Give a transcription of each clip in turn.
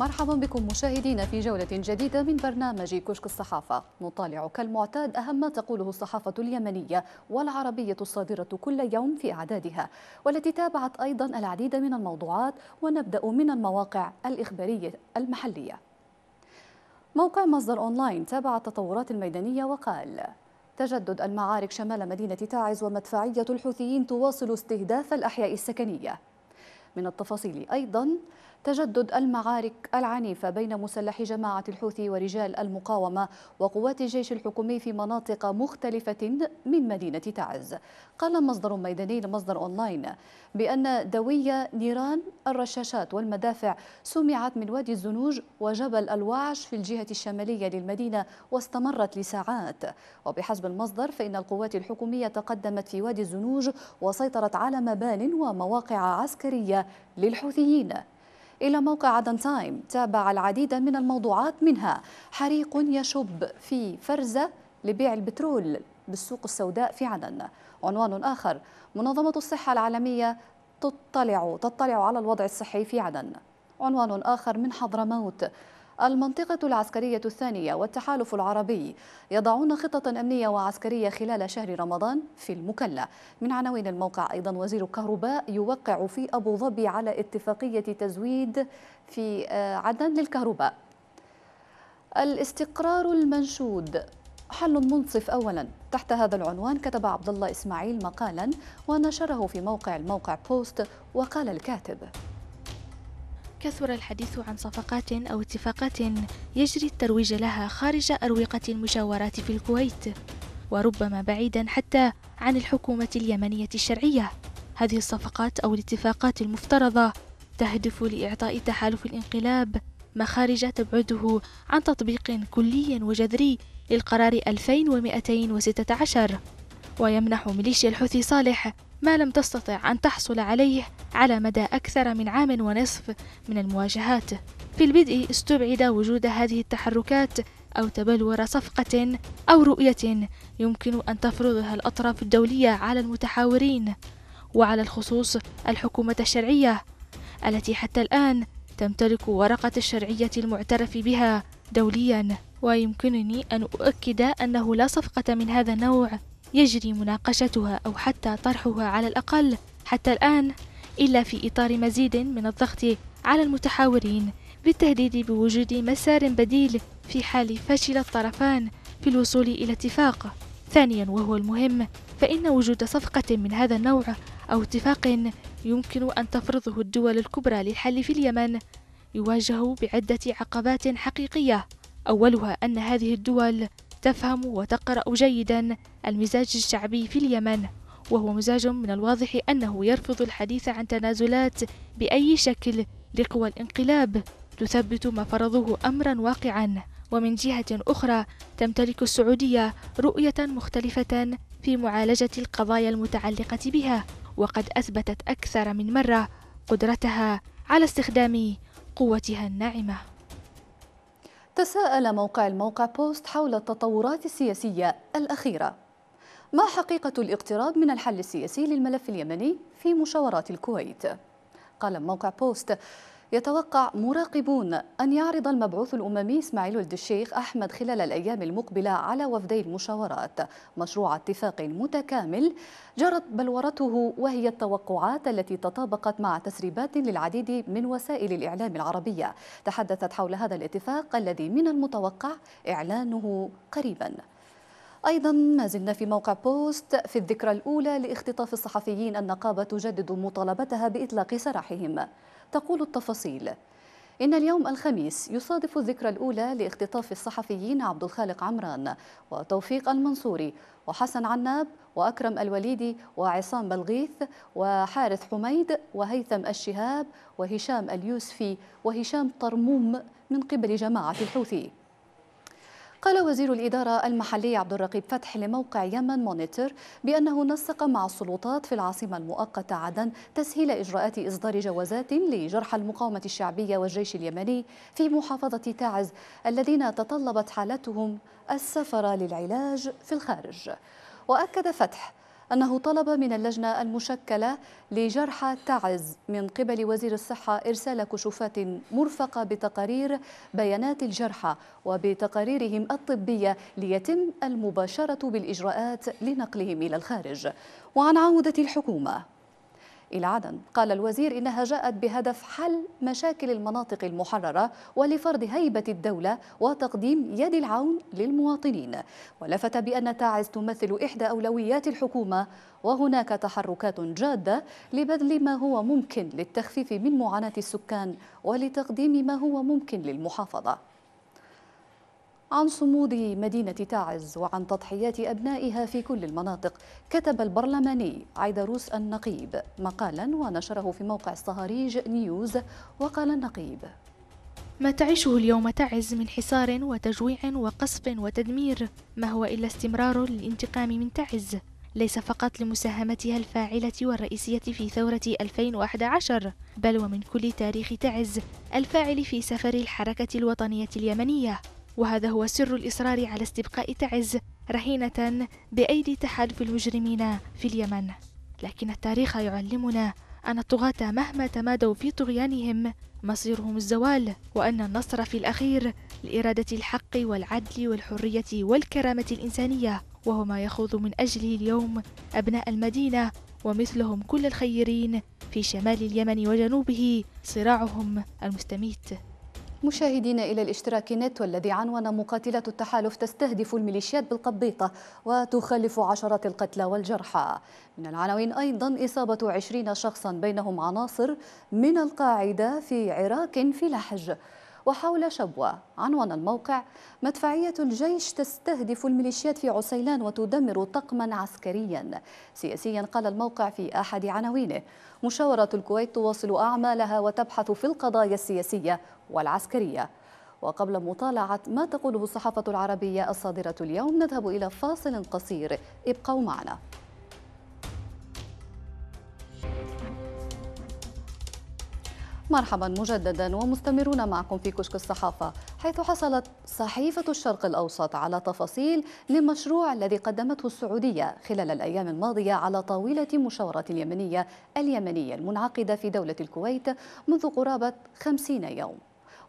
مرحبا بكم مشاهدينا في جولة جديدة من برنامج كشك الصحافة نطالع كالمعتاد أهم ما تقوله الصحافة اليمنية والعربية الصادرة كل يوم في أعدادها والتي تابعت أيضا العديد من الموضوعات ونبدأ من المواقع الإخبارية المحلية موقع مصدر أونلاين تابع التطورات الميدانية وقال تجدد المعارك شمال مدينة تاعز ومدفعية الحوثيين تواصل استهداف الأحياء السكنية من التفاصيل أيضا تجدد المعارك العنيفة بين مسلحي جماعة الحوثي ورجال المقاومة وقوات الجيش الحكومي في مناطق مختلفة من مدينة تعز قال مصدر ميداني لمصدر أونلاين بأن دوية نيران الرشاشات والمدافع سمعت من وادي الزنوج وجبل الوعش في الجهة الشمالية للمدينة واستمرت لساعات وبحسب المصدر فإن القوات الحكومية تقدمت في وادي الزنوج وسيطرت على مبان ومواقع عسكرية للحوثيين إلى موقع عدن تايم تابع العديد من الموضوعات منها حريق يشب في فرزة لبيع البترول بالسوق السوداء في عدن عنوان آخر منظمة الصحة العالمية تطلع تطلع على الوضع الصحي في عدن عنوان آخر من حضرموت المنطقة العسكرية الثانية والتحالف العربي يضعون خطة أمنية وعسكرية خلال شهر رمضان في المكلا من عناوين الموقع أيضا وزير الكهرباء يوقع في أبو ظبي على اتفاقية تزويد في آه، عدن للكهرباء الاستقرار المنشود حل منصف اولا تحت هذا العنوان كتب عبد الله اسماعيل مقالا ونشره في موقع الموقع بوست وقال الكاتب كثر الحديث عن صفقات أو اتفاقات يجري الترويج لها خارج أروقة المجاورات في الكويت وربما بعيدا حتى عن الحكومة اليمنية الشرعية هذه الصفقات أو الاتفاقات المفترضة تهدف لإعطاء تحالف الانقلاب مخارج تبعده عن تطبيق كلي وجذري للقرار 2216 ويمنح ميليشيا الحوثي صالح ما لم تستطع أن تحصل عليه على مدى أكثر من عام ونصف من المواجهات في البدء استبعد وجود هذه التحركات أو تبلور صفقة أو رؤية يمكن أن تفرضها الأطراف الدولية على المتحاورين وعلى الخصوص الحكومة الشرعية التي حتى الآن تمتلك ورقة الشرعية المعترف بها دوليا ويمكنني أن أؤكد أنه لا صفقة من هذا النوع يجري مناقشتها أو حتى طرحها على الأقل حتى الآن إلا في إطار مزيد من الضغط على المتحاورين بالتهديد بوجود مسار بديل في حال فشل الطرفان في الوصول إلى اتفاق ثانيا وهو المهم فإن وجود صفقة من هذا النوع أو اتفاق يمكن أن تفرضه الدول الكبرى للحل في اليمن يواجه بعدة عقبات حقيقية أولها أن هذه الدول تفهم وتقرأ جيدا المزاج الشعبي في اليمن وهو مزاج من الواضح أنه يرفض الحديث عن تنازلات بأي شكل لقوى الانقلاب تثبت ما فرضوه أمرا واقعا ومن جهة أخرى تمتلك السعودية رؤية مختلفة في معالجة القضايا المتعلقة بها وقد أثبتت أكثر من مرة قدرتها على استخدام قوتها الناعمه تساءل موقع الموقع بوست حول التطورات السياسية الأخيرة ما حقيقة الاقتراب من الحل السياسي للملف اليمني في مشاورات الكويت؟ قال موقع بوست يتوقع مراقبون أن يعرض المبعوث الأممي إسماعيل ولد الشيخ أحمد خلال الأيام المقبلة على وفدي المشاورات مشروع اتفاق متكامل جرت بلورته وهي التوقعات التي تطابقت مع تسريبات للعديد من وسائل الإعلام العربية تحدثت حول هذا الاتفاق الذي من المتوقع إعلانه قريباً أيضا ما زلنا في موقع بوست في الذكرى الأولى لاختطاف الصحفيين النقابة تجدد مطالبتها بإطلاق سراحهم تقول التفاصيل إن اليوم الخميس يصادف الذكرى الأولى لاختطاف الصحفيين عبد الخالق عمران وتوفيق المنصوري وحسن عناب وأكرم الوليدي وعصام بلغيث وحارث حميد وهيثم الشهاب وهشام اليوسفي وهشام طرموم من قبل جماعة الحوثي قال وزير الإدارة المحلية عبد الرقيب فتح لموقع يمن مونيتور بأنه نسق مع السلطات في العاصمة المؤقتة عدن تسهيل إجراءات إصدار جوازات لجرحى المقاومة الشعبية والجيش اليمني في محافظة تعز الذين تطلبت حالتهم السفر للعلاج في الخارج وأكد فتح أنه طلب من اللجنة المشكلة لجرحى تعز من قبل وزير الصحة إرسال كشوفات مرفقة بتقارير بيانات الجرحى وبتقاريرهم الطبية ليتم المباشرة بالإجراءات لنقلهم إلى الخارج وعن عودة الحكومة إلى عدن قال الوزير إنها جاءت بهدف حل مشاكل المناطق المحررة ولفرض هيبة الدولة وتقديم يد العون للمواطنين ولفت بأن تعز تمثل إحدى أولويات الحكومة وهناك تحركات جادة لبذل ما هو ممكن للتخفيف من معاناة السكان ولتقديم ما هو ممكن للمحافظة عن صمود مدينة تعز وعن تضحيات أبنائها في كل المناطق كتب البرلماني عيدروس النقيب مقالا ونشره في موقع الصهاريج نيوز وقال النقيب ما تعيشه اليوم تعز من حصار وتجويع وقصف وتدمير ما هو إلا استمرار للانتقام من تعز ليس فقط لمساهمتها الفاعلة والرئيسية في ثورة 2011 بل ومن كل تاريخ تعز الفاعل في سفر الحركة الوطنية اليمنية وهذا هو سر الإصرار على استبقاء تعز رهينة بأيدي تحالف المجرمين في اليمن لكن التاريخ يعلمنا أن الطغاة مهما تمادوا في طغيانهم مصيرهم الزوال وأن النصر في الأخير لإرادة الحق والعدل والحرية والكرامة الإنسانية وهو ما يخوض من أجله اليوم أبناء المدينة ومثلهم كل الخيرين في شمال اليمن وجنوبه صراعهم المستميت مشاهدينا إلى الاشتراك نت والذي عنوان مقاتلة التحالف تستهدف الميليشيات بالقبيطة وتخلف عشرات القتلى والجرحى من العناوين أيضا إصابة عشرين شخصا بينهم عناصر من القاعدة في عراك في لحج وحول شبوة عنوان الموقع مدفعية الجيش تستهدف الميليشيات في عسيلان وتدمر طقما عسكريا سياسيا قال الموقع في أحد عناوينه مشاورة الكويت تواصل أعمالها وتبحث في القضايا السياسية والعسكرية وقبل مطالعة ما تقوله الصحافة العربية الصادرة اليوم نذهب إلى فاصل قصير ابقوا معنا مرحبا مجددا ومستمرون معكم في كشك الصحافة حيث حصلت صحيفة الشرق الأوسط على تفاصيل لمشروع الذي قدمته السعودية خلال الأيام الماضية على طاولة مشاورة اليمنية اليمنية المنعقدة في دولة الكويت منذ قرابة خمسين يوم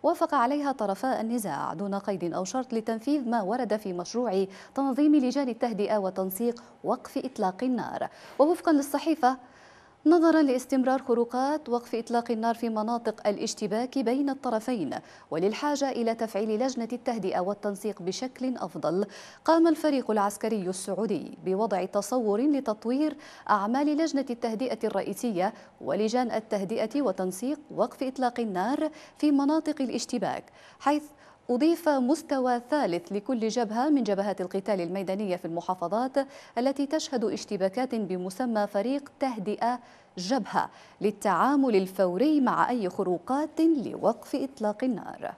وافق عليها طرفا النزاع دون قيد أو شرط لتنفيذ ما ورد في مشروع تنظيم لجان التهدئة وتنسيق وقف إطلاق النار ووفقا للصحيفة نظرا لاستمرار خروقات وقف إطلاق النار في مناطق الاشتباك بين الطرفين وللحاجة إلى تفعيل لجنة التهدئة والتنسيق بشكل أفضل قام الفريق العسكري السعودي بوضع تصور لتطوير أعمال لجنة التهدئة الرئيسية ولجان التهدئة وتنسيق وقف إطلاق النار في مناطق الاشتباك حيث أضيف مستوى ثالث لكل جبهة من جبهات القتال الميدانية في المحافظات التي تشهد اشتباكات بمسمى فريق تهدئة جبهة للتعامل الفوري مع أي خروقات لوقف إطلاق النار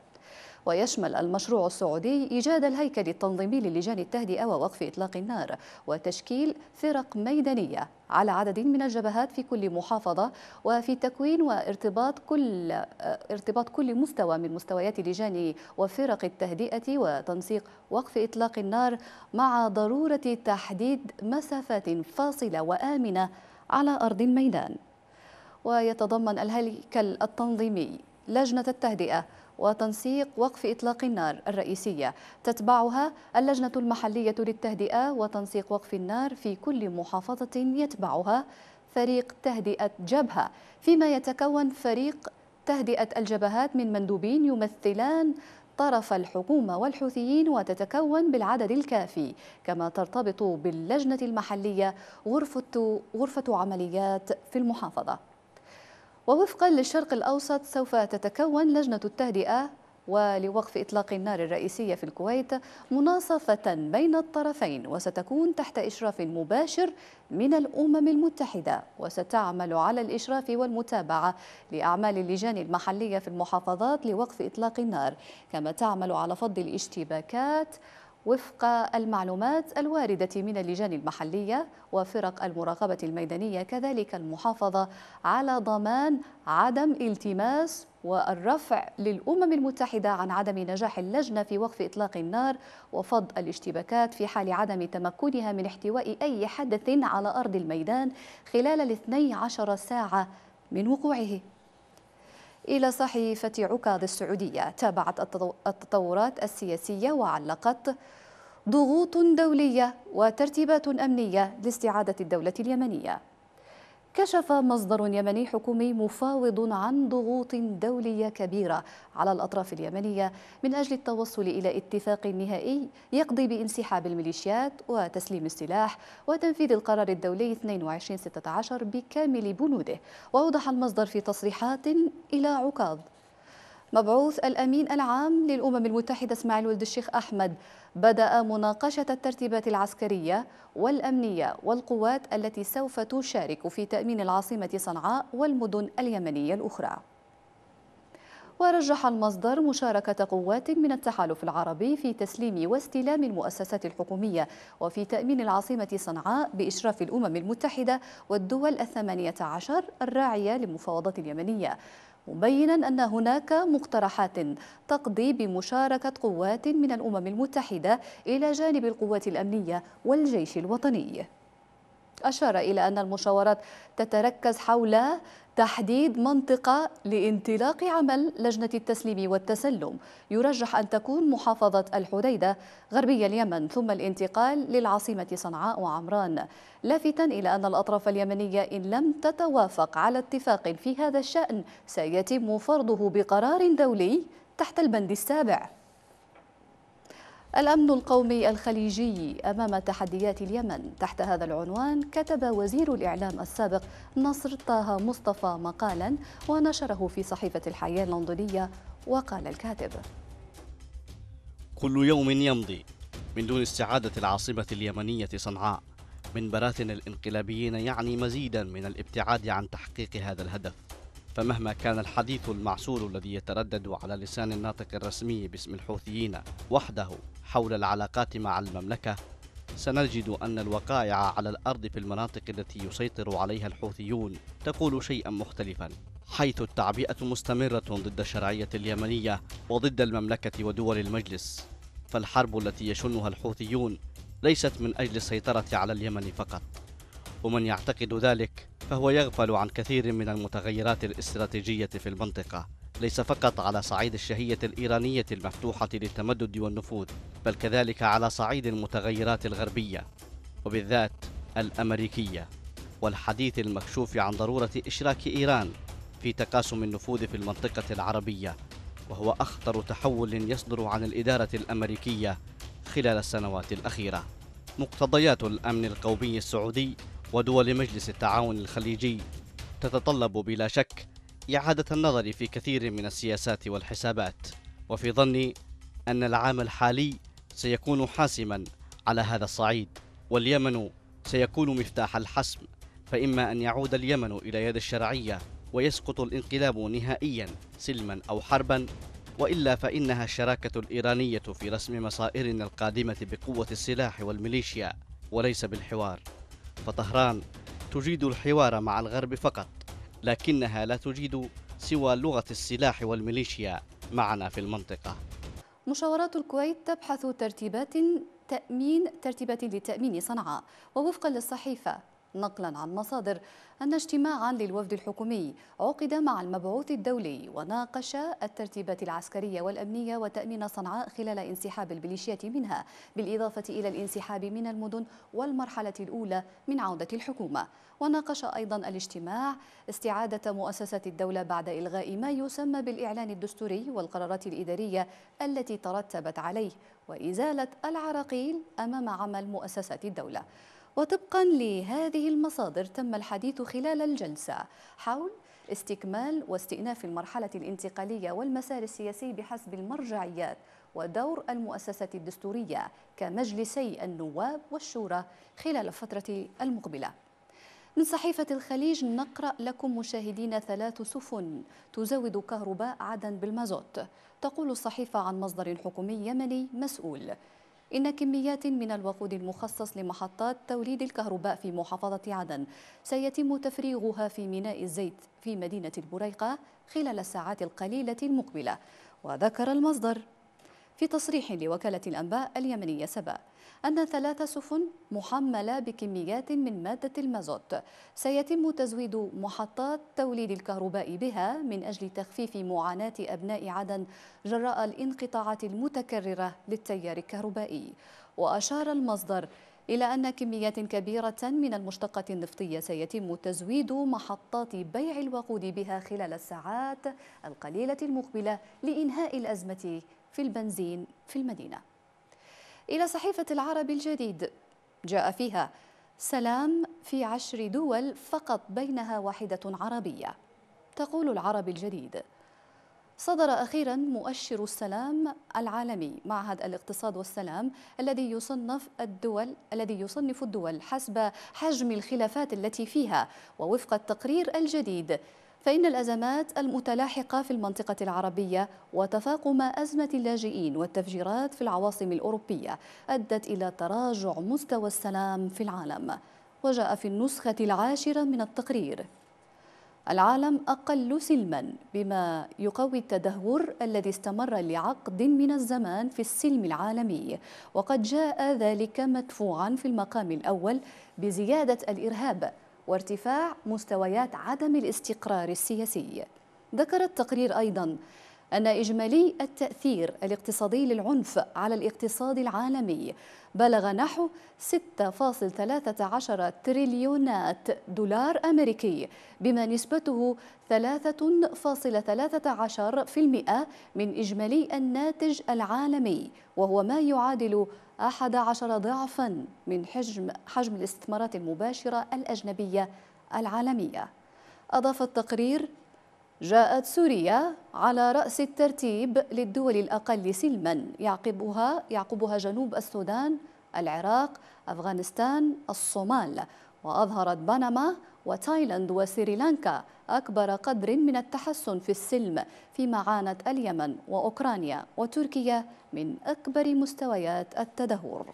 ويشمل المشروع السعودي إيجاد الهيكل التنظيمي للجان التهدئة ووقف إطلاق النار وتشكيل فرق ميدانية على عدد من الجبهات في كل محافظة وفي تكوين وارتباط كل ارتباط كل مستوى من مستويات لجان وفرق التهدئة وتنسيق وقف إطلاق النار مع ضرورة تحديد مسافات فاصلة وآمنة على أرض الميدان ويتضمن الهيكل التنظيمي لجنة التهدئة وتنسيق وقف إطلاق النار الرئيسية تتبعها اللجنة المحلية للتهدئة وتنسيق وقف النار في كل محافظة يتبعها فريق تهدئة جبهة فيما يتكون فريق تهدئة الجبهات من مندوبين يمثلان طرف الحكومة والحوثيين وتتكون بالعدد الكافي كما ترتبط باللجنة المحلية غرفة, غرفة عمليات في المحافظة ووفقا للشرق الأوسط سوف تتكون لجنة التهدئة ولوقف إطلاق النار الرئيسية في الكويت مناصفة بين الطرفين وستكون تحت إشراف مباشر من الأمم المتحدة وستعمل على الإشراف والمتابعة لأعمال اللجان المحلية في المحافظات لوقف إطلاق النار كما تعمل على فض الاشتباكات وفق المعلومات الواردة من اللجان المحلية وفرق المراقبة الميدانية كذلك المحافظة على ضمان عدم التماس والرفع للأمم المتحدة عن عدم نجاح اللجنة في وقف إطلاق النار وفض الاشتباكات في حال عدم تمكنها من احتواء أي حدث على أرض الميدان خلال 12 ساعة من وقوعه إلى صحيفة عكاظ السعودية تابعت التطورات السياسية وعلقت ضغوط دولية وترتيبات أمنية لاستعادة الدولة اليمنية كشف مصدر يمني حكومي مفاوض عن ضغوط دولية كبيرة على الأطراف اليمنية من أجل التوصل إلى اتفاق نهائي يقضي بانسحاب الميليشيات وتسليم السلاح وتنفيذ القرار الدولي 2216 بكامل بنوده وأوضح المصدر في تصريحات إلى عكاظ مبعوث الأمين العام للأمم المتحدة اسماعيل ولد الشيخ أحمد بدأ مناقشة الترتيبات العسكرية والأمنية والقوات التي سوف تشارك في تأمين العاصمة صنعاء والمدن اليمنية الأخرى ورجح المصدر مشاركة قوات من التحالف العربي في تسليم واستلام المؤسسات الحكومية وفي تأمين العاصمة صنعاء بإشراف الأمم المتحدة والدول الثمانية عشر الراعية للمفاوضات اليمنية مبينا أن هناك مقترحات تقضي بمشاركة قوات من الأمم المتحدة إلى جانب القوات الأمنية والجيش الوطني أشار إلى أن المشاورات تتركز حول تحديد منطقة لانطلاق عمل لجنة التسليم والتسلم يرجح أن تكون محافظة الحديدة غربي اليمن ثم الانتقال للعاصمة صنعاء وعمران لافتا إلى أن الأطراف اليمنية إن لم تتوافق على اتفاق في هذا الشأن سيتم فرضه بقرار دولي تحت البند السابع الأمن القومي الخليجي أمام تحديات اليمن تحت هذا العنوان كتب وزير الإعلام السابق نصر طه مصطفى مقالا ونشره في صحيفة الحياة اللندنية وقال الكاتب كل يوم يمضي من دون استعادة العاصمة اليمنية صنعاء من براثن الانقلابيين يعني مزيدا من الابتعاد عن تحقيق هذا الهدف فمهما كان الحديث المعسول الذي يتردد على لسان الناطق الرسمي باسم الحوثيين وحده حول العلاقات مع المملكة سنجد أن الوقائع على الأرض في المناطق التي يسيطر عليها الحوثيون تقول شيئا مختلفا حيث التعبئة مستمرة ضد الشرعية اليمنية وضد المملكة ودول المجلس فالحرب التي يشنها الحوثيون ليست من أجل السيطرة على اليمن فقط ومن يعتقد ذلك فهو يغفل عن كثير من المتغيرات الاستراتيجية في المنطقة ليس فقط على صعيد الشهية الإيرانية المفتوحة للتمدد والنفوذ بل كذلك على صعيد المتغيرات الغربية وبالذات الأمريكية والحديث المكشوف عن ضرورة إشراك إيران في تقاسم النفوذ في المنطقة العربية وهو أخطر تحول يصدر عن الإدارة الأمريكية خلال السنوات الأخيرة مقتضيات الأمن القومي السعودي ودول مجلس التعاون الخليجي تتطلب بلا شك إعادة النظر في كثير من السياسات والحسابات وفي ظني أن العام الحالي سيكون حاسما على هذا الصعيد واليمن سيكون مفتاح الحسم فإما أن يعود اليمن إلى يد الشرعية ويسقط الانقلاب نهائيا سلما أو حربا وإلا فإنها الشراكة الإيرانية في رسم مصائرنا القادمة بقوة السلاح والميليشيا وليس بالحوار فطهران تجيد الحوار مع الغرب فقط لكنها لا تجيد سوى لغة السلاح والميليشيا معنا في المنطقة مشاورات الكويت تبحث ترتيبات تأمين ترتيبات لتأمين صنعاء ووفقا للصحيفة نقلا عن مصادر أن اجتماعا للوفد الحكومي عقد مع المبعوث الدولي وناقش الترتيبات العسكرية والأمنية وتأمين صنعاء خلال انسحاب الميليشيات منها بالإضافة إلى الانسحاب من المدن والمرحلة الأولى من عودة الحكومة وناقش أيضا الاجتماع استعادة مؤسسة الدولة بعد إلغاء ما يسمى بالإعلان الدستوري والقرارات الإدارية التي ترتبت عليه وإزالة العراقيل أمام عمل مؤسسات الدولة وطبقا لهذه المصادر تم الحديث خلال الجلسة حول استكمال واستئناف المرحلة الانتقالية والمسار السياسي بحسب المرجعيات ودور المؤسسة الدستورية كمجلسي النواب والشورى خلال الفترة المقبلة من صحيفة الخليج نقرأ لكم مشاهدين ثلاث سفن تزود كهرباء عدن بالمازوت تقول الصحيفة عن مصدر حكومي يمني مسؤول إن كميات من الوقود المخصص لمحطات توليد الكهرباء في محافظة عدن سيتم تفريغها في ميناء الزيت في مدينة البريقة خلال الساعات القليلة المقبلة وذكر المصدر في تصريح لوكالة الأنباء اليمنية سبأ أن ثلاث سفن محملة بكميات من مادة المازوت سيتم تزويد محطات توليد الكهرباء بها من أجل تخفيف معاناة أبناء عدن جراء الانقطاعات المتكررة للتيار الكهربائي وأشار المصدر إلى أن كميات كبيرة من المشتقة النفطية سيتم تزويد محطات بيع الوقود بها خلال الساعات القليلة المقبلة لإنهاء الأزمة في البنزين في المدينة إلى صحيفة العرب الجديد جاء فيها سلام في عشر دول فقط بينها واحدة عربية تقول العرب الجديد صدر أخيرا مؤشر السلام العالمي معهد الاقتصاد والسلام الذي يصنف الدول الذي يصنف الدول حسب حجم الخلافات التي فيها ووفق التقرير الجديد فإن الأزمات المتلاحقة في المنطقة العربية وتفاقم أزمة اللاجئين والتفجيرات في العواصم الأوروبية أدت إلى تراجع مستوى السلام في العالم وجاء في النسخة العاشرة من التقرير العالم أقل سلما بما يقوي التدهور الذي استمر لعقد من الزمان في السلم العالمي وقد جاء ذلك مدفوعا في المقام الأول بزيادة الإرهاب وارتفاع مستويات عدم الاستقرار السياسي ذكر التقرير أيضا أن إجمالي التأثير الاقتصادي للعنف على الاقتصاد العالمي بلغ نحو 6.13 تريليونات دولار أمريكي بما نسبته 3.13% من إجمالي الناتج العالمي وهو ما يعادل 11 ضعفا من حجم حجم الاستثمارات المباشرة الأجنبية العالمية أضاف التقرير جاءت سوريا على رأس الترتيب للدول الأقل سلما يعقبها يعقبها جنوب السودان العراق أفغانستان الصومال وأظهرت بنما وتايلاند وسريلانكا أكبر قدر من التحسن في السلم فيما عانت اليمن وأوكرانيا وتركيا من أكبر مستويات التدهور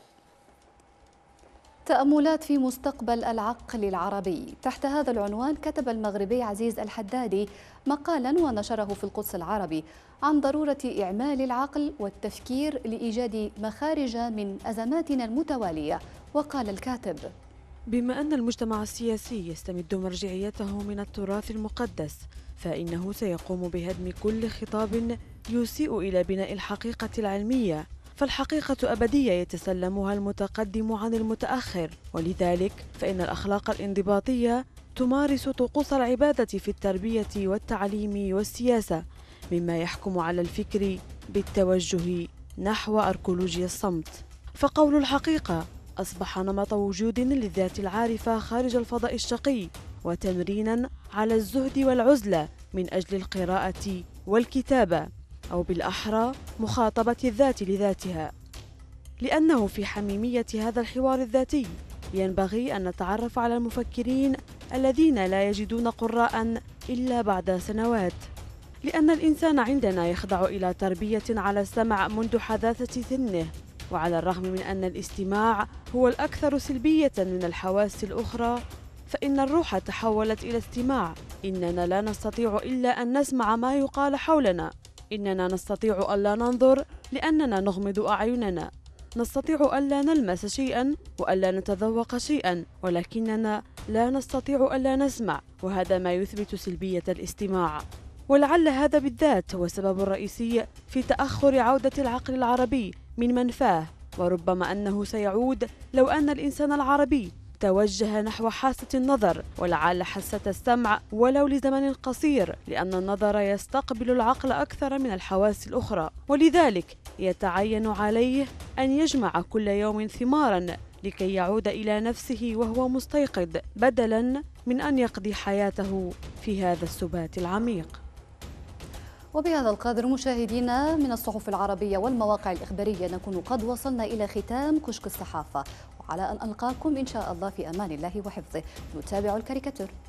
تأملات في مستقبل العقل العربي تحت هذا العنوان كتب المغربي عزيز الحدادي مقالا ونشره في القدس العربي عن ضرورة إعمال العقل والتفكير لإيجاد مخارج من أزماتنا المتوالية وقال الكاتب بما أن المجتمع السياسي يستمد مرجعيته من التراث المقدس فإنه سيقوم بهدم كل خطاب يسيء إلى بناء الحقيقة العلمية فالحقيقة أبدية يتسلمها المتقدم عن المتأخر ولذلك فإن الأخلاق الانضباطية تمارس طقوس العبادة في التربية والتعليم والسياسة مما يحكم على الفكر بالتوجه نحو أركولوجيا الصمت فقول الحقيقة أصبح نمط وجود للذات العارفة خارج الفضاء الشقي وتمرينا على الزهد والعزلة من أجل القراءة والكتابة أو بالأحرى مخاطبة الذات لذاتها لأنه في حميمية هذا الحوار الذاتي ينبغي أن نتعرف على المفكرين الذين لا يجدون قراء إلا بعد سنوات لأن الإنسان عندنا يخضع إلى تربية على السمع منذ حداثة سنه وعلى الرغم من أن الاستماع هو الأكثر سلبية من الحواس الأخرى فإن الروح تحولت إلى استماع إننا لا نستطيع إلا أن نسمع ما يقال حولنا إننا نستطيع ألا ننظر لأننا نغمض أعيننا نستطيع ألا نلمس شيئا وألا نتذوق شيئا ولكننا لا نستطيع ألا نسمع وهذا ما يثبت سلبية الاستماع ولعل هذا بالذات هو السبب الرئيسي في تأخر عودة العقل العربي من منفاه وربما أنه سيعود لو أن الإنسان العربي توجه نحو حاسة النظر ولعل حاسة السمع ولو لزمن قصير لأن النظر يستقبل العقل أكثر من الحواس الأخرى ولذلك يتعين عليه أن يجمع كل يوم ثمارا لكي يعود إلى نفسه وهو مستيقظ بدلا من أن يقضي حياته في هذا السبات العميق وبهذا القدر مشاهدينا من الصحف العربية والمواقع الإخبارية نكون قد وصلنا إلى ختام كشك الصحافة وعلى أن ألقاكم إن شاء الله في أمان الله وحفظه نتابع الكاريكاتور